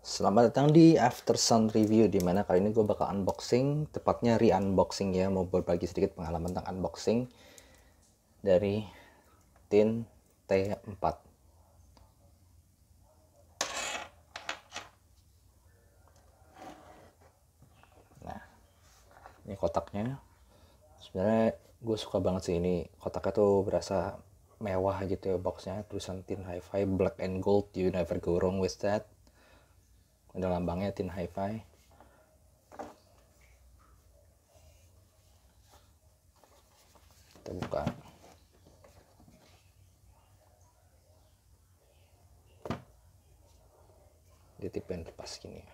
Selamat datang di After Sun Review di mana kali ini gue bakal unboxing, tepatnya re-unboxing ya, mau berbagi sedikit pengalaman tentang unboxing dari tin T4. Nah, ini kotaknya. Sebenarnya gue suka banget sih ini kotaknya tuh berasa mewah gitu ya boxnya tulisan tin hi-fi black and gold you never go wrong with that ada lambangnya tin hi-fi kita buka ditipin lepas gini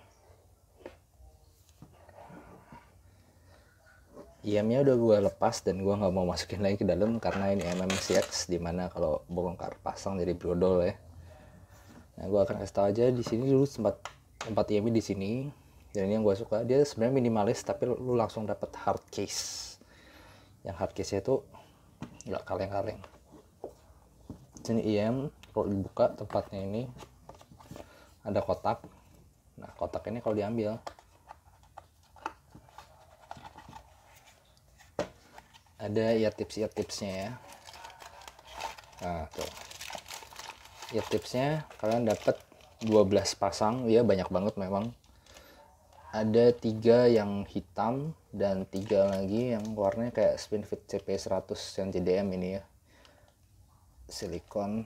IM-nya udah gue lepas dan gue nggak mau masukin lagi ke dalam karena ini MMCX dimana kalau bongkar pasang jadi brodol ya. Nah gue akan kasih tau aja di sini dulu sempat tempat IMI di sini dan ini yang gue suka dia sebenarnya minimalis tapi lu langsung dapat hard case yang hard case itu nggak kaleng-kaleng sini IM kalau dibuka tempatnya ini ada kotak nah kotak ini kalau diambil ada ya tips ya tipsnya ya nah tuh ya tipsnya kalian dapat 12 pasang ya banyak banget memang ada tiga yang hitam dan tiga lagi yang warnanya kayak spinfit CP100 yang JDM ini ya silikon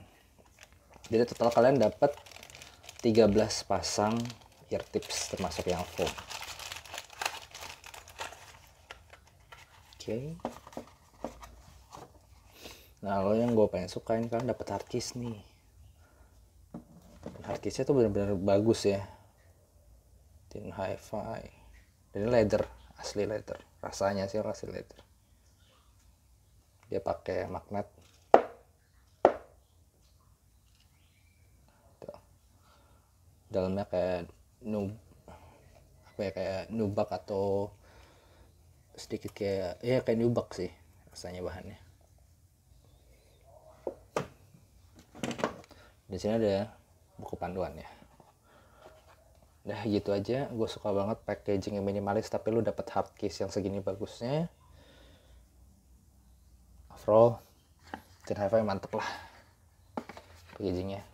jadi total kalian dapat 13 pasang ear tips termasuk yang foam oke okay. nah lo yang gue pengen sukain kan dapat hard nih artisnya tuh benar-benar bagus ya tin hi-fi ini leather asli leather rasanya sih asli leather dia pakai magnet tuh. dalamnya kayak nub apa ya kayak nubak atau sedikit kayak ya kayak nubak sih rasanya bahannya di sini ada buku panduan ya Dah gitu aja, gue suka banget packaging yang minimalis tapi lu dapet hard case yang segini bagusnya. Overall, Zen Hi-Fi mantep lah packagingnya.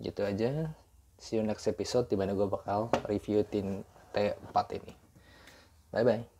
Gitu aja, see you next episode di mana gue bakal review tin T4 ini. Bye-bye.